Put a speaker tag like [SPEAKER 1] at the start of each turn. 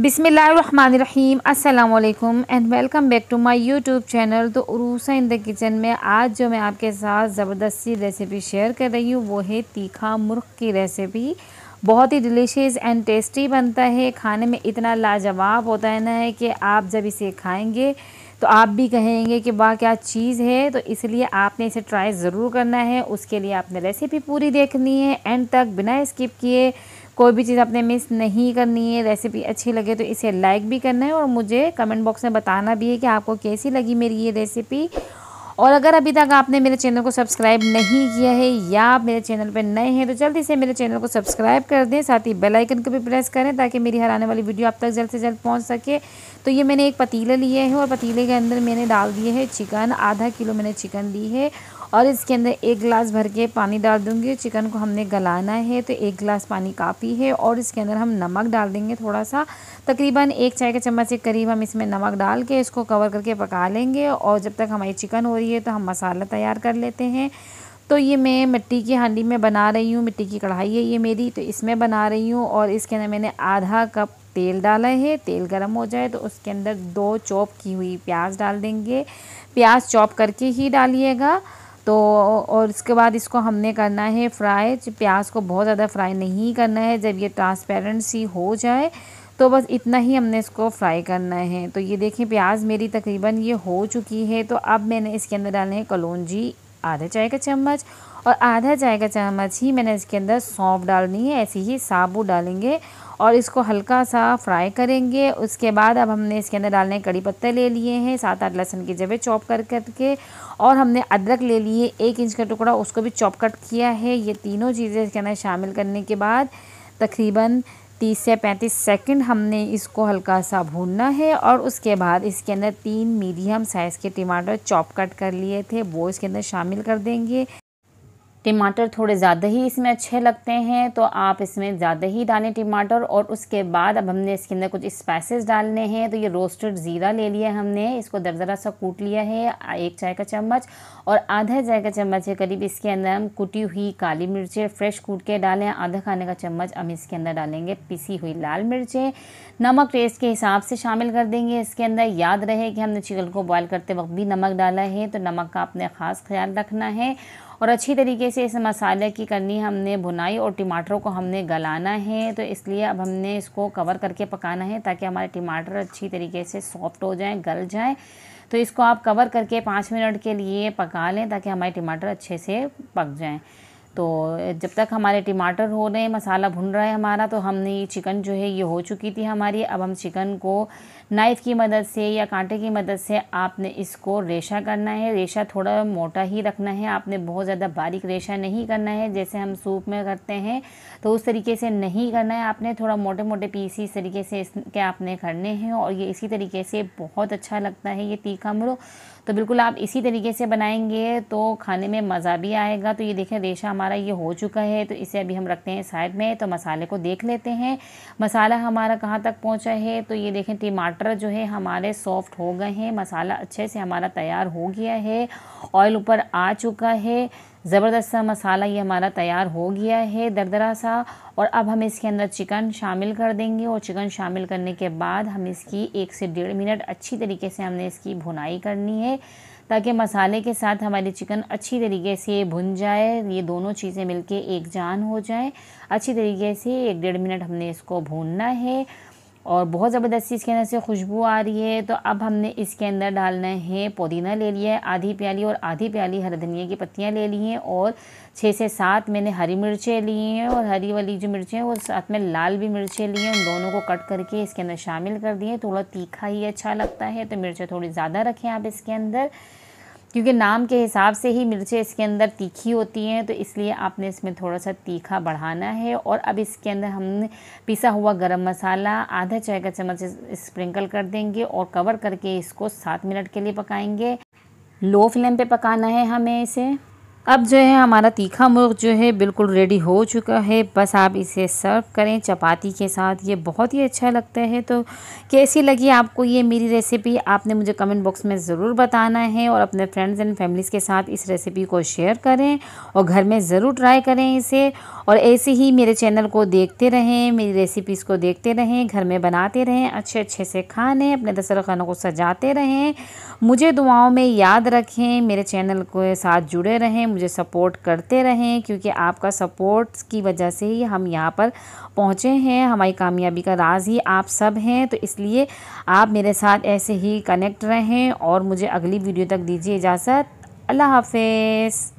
[SPEAKER 1] बिसमीम अल्लाम and welcome back to my YouTube channel तो उरूसा इन द किचन में आज जो मैं आपके साथ ज़बरदस्ती रेसिपी शेयर कर रही हूँ वो है तीखा मुर्ख की रेसिपी बहुत ही डिलीशियस एंड टेस्टी बनता है खाने में इतना लाजवाब होता है ना है कि आप जब इसे खाएंगे तो आप भी कहेंगे कि वाह क्या चीज़ है तो इसलिए आपने इसे ट्राई ज़रूर करना है उसके लिए आपने रेसिपी पूरी देखनी है एंड तक बिना स्किप किए कोई भी चीज़ आपने मिस नहीं करनी है रेसिपी अच्छी लगे तो इसे लाइक भी करना है और मुझे कमेंट बॉक्स में बताना भी है कि आपको कैसी लगी मेरी ये रेसिपी और अगर अभी तक आपने मेरे चैनल को सब्सक्राइब नहीं किया है या आप मेरे चैनल पर नए हैं तो जल्दी से मेरे चैनल को सब्सक्राइब कर दें साथ ही बेल आइकन को भी प्रेस करें ताकि मेरी हर आने वाली वीडियो आप तक जल्द से जल्द पहुंच सके तो ये मैंने एक पतीले लिए हैं और पतीले के अंदर मैंने डाल दिए है चिकन आधा किलो मैंने चिकन ली है और इसके अंदर एक गिलास भर के पानी डाल दूँगी चिकन को हमने गलाना है तो एक गिलास पानी काफ़ी है और इसके अंदर हम नमक डाल देंगे थोड़ा सा तकरीबन एक चाय के चम्मच के करीब हम इसमें नमक डाल के इसको कवर करके पका लेंगे और जब तक हमारी चिकन हो रही है तो हम मसाला तैयार कर लेते हैं तो ये मैं मिट्टी की हांडी में बना रही हूँ मिट्टी की कढ़ाई है ये मेरी तो इसमें बना रही हूँ और इसके अंदर मैंने आधा कप तेल डाला है तेल गर्म हो जाए तो उसके अंदर दो चॉप की हुई प्याज डाल देंगे प्याज चॉप करके ही डालिएगा तो और इसके बाद इसको हमने करना है फ्राई प्याज को बहुत ज़्यादा फ्राई नहीं करना है जब ये ट्रांसपेरेंट सी हो जाए तो बस इतना ही हमने इसको फ्राई करना है तो ये देखें प्याज मेरी तकरीबन ये हो चुकी है तो अब मैंने इसके अंदर डालना है कलौजी आधा चाय का चम्मच और आधा चाय का चम्मच ही मैंने इसके अंदर सौंफ डालनी है ऐसे ही साबुत डालेंगे और इसको हल्का सा फ्राई करेंगे उसके बाद अब हमने इसके अंदर डालने कड़ी पत्ते ले लिए हैं सात आठ लहसुन की जबे चॉप कर करके और हमने अदरक ले लिए एक इंच का टुकड़ा उसको भी चॉप कट किया है ये तीनों चीज़ें इसके अंदर शामिल करने के बाद तकरीबन 30 से 35 सेकंड हमने इसको हल्का सा भूनना है और उसके बाद इसके अंदर तीन मीडियम साइज़ के टमाटर चॉप कट कर लिए थे वो इसके अंदर शामिल कर देंगे टमाटर थोड़े ज़्यादा ही इसमें अच्छे लगते हैं तो आप इसमें ज़्यादा ही डालें टमाटर और उसके बाद अब हमने इसके अंदर कुछ स्पाइसेस डालने हैं तो ये रोस्टेड ज़ीरा ले लिया हमने इसको दरदरा सा कूट लिया है एक चाय का चम्मच और आधा चाय का चम्मच के करीब इसके अंदर हम कुटी हुई काली मिर्चें फ्रेश कूट के डालें आधा खाने का चम्मच हम इसके अंदर डालेंगे पिसी हुई लाल मिर्चें नमक टेस्ट के हिसाब से शामिल कर देंगे इसके अंदर याद रहे कि हमने चिकन को बॉयल करते वक्त भी नमक डाला है तो नमक का आपने ख़ास ख्याल रखना है और अच्छी तरीके से इस मसाले की करनी हमने भुनाई और टमाटरों को हमने गलाना है तो इसलिए अब हमने इसको कवर करके पकाना है ताकि हमारे टमाटर अच्छी तरीके से सॉफ्ट हो जाएँ गल जाएँ तो इसको आप कवर करके पाँच मिनट के लिए पका लें ताकि हमारे टमाटर अच्छे से पक जाएँ तो जब तक हमारे टमाटर हो रहे हैं मसाला भुन रहा है हमारा तो हमने ये चिकन जो है ये हो चुकी थी हमारी अब हम चिकन को नाइफ़ की मदद से या कांटे की मदद से आपने इसको रेशा करना है रेशा थोड़ा मोटा ही रखना है आपने बहुत ज़्यादा बारीक रेशा नहीं करना है जैसे हम सूप में करते हैं तो उस तरीके से नहीं करना है आपने थोड़ा मोटे मोटे पीस इस तरीके से इसके आपने करने हैं और ये इसी तरीके से बहुत अच्छा लगता है ये तीखा मुरो तो बिल्कुल आप इसी तरीके से बनाएंगे तो खाने में मज़ा भी आएगा तो ये देखें रेशा हमारा ये हो चुका है तो इसे अभी हम रखते हैं साइड में तो मसाले को देख लेते हैं मसाला हमारा कहाँ तक पहुँचा है तो ये देखें टमाटर टमाटर जो है हमारे सॉफ्ट हो गए हैं मसाला अच्छे से हमारा तैयार हो गया है ऑयल ऊपर आ चुका है ज़बरदस्त सा मसाला ये हमारा तैयार हो गया है दरदरा सा और अब हम इसके अंदर चिकन शामिल कर देंगे और चिकन शामिल करने के बाद हम इसकी एक से डेढ़ मिनट अच्छी तरीके से हमने इसकी भुनाई करनी है ताकि मसाले के साथ हमारी चिकन अच्छी तरीके से भुन जाए ये दोनों चीज़ें मिलके एक जान हो जाए अच्छी तरीके से एक डेढ़ मिनट हमने इसको भूनना है और बहुत ज़बरदस्ती इसके अंदर से खुशबू आ रही है तो अब हमने इसके अंदर डालना है पुदीना ले लिया है आधी प्याली और आधी प्याली हर धनिया की पत्तियाँ ले ली हैं और छः से सात मैंने हरी मिर्चें ली हैं और हरी वाली जो मिर्चें हैं वो साथ में लाल भी मिर्चें ली हैं उन दोनों को कट करके इसके अंदर शामिल कर दिए थोड़ा तीखा ही अच्छा लगता है तो मिर्चें थोड़ी ज़्यादा रखें आप इसके अंदर क्योंकि नाम के हिसाब से ही मिर्चें इसके अंदर तीखी होती हैं तो इसलिए आपने इसमें थोड़ा सा तीखा बढ़ाना है और अब इसके अंदर हमने पिसा हुआ गरम मसाला आधा चाय का चम्मच स्प्रिंकल कर देंगे और कवर करके इसको सात मिनट के लिए पकाएंगे लो फ्लेम पे पकाना है हमें इसे अब जो है हमारा तीखा मुर्ग जो है बिल्कुल रेडी हो चुका है बस आप इसे सर्व करें चपाती के साथ ये बहुत ही अच्छा लगता है तो कैसी लगी आपको ये मेरी रेसिपी आपने मुझे कमेंट बॉक्स में ज़रूर बताना है और अपने फ्रेंड्स एंड फैमिलीज़ के साथ इस रेसिपी को शेयर करें और घर में ज़रूर ट्राई करें इसे और ऐसे ही मेरे चैनल को देखते रहें मेरी रेसिपीज़ को देखते रहें घर में बनाते रहें अच्छे अच्छे से खाने अपने दसर ख़ानों को सजाते रहें मुझे दुआओं में याद रखें मेरे चैनल के साथ जुड़े रहें मुझे सपोर्ट करते रहें क्योंकि आपका सपोर्ट की वजह से ही हम यहाँ पर पहुँचे हैं हमारी कामयाबी का राज ही आप सब हैं तो इसलिए आप मेरे साथ ऐसे ही कनेक्ट रहें और मुझे अगली वीडियो तक दीजिए इजाज़त अल्लाह हाफिज़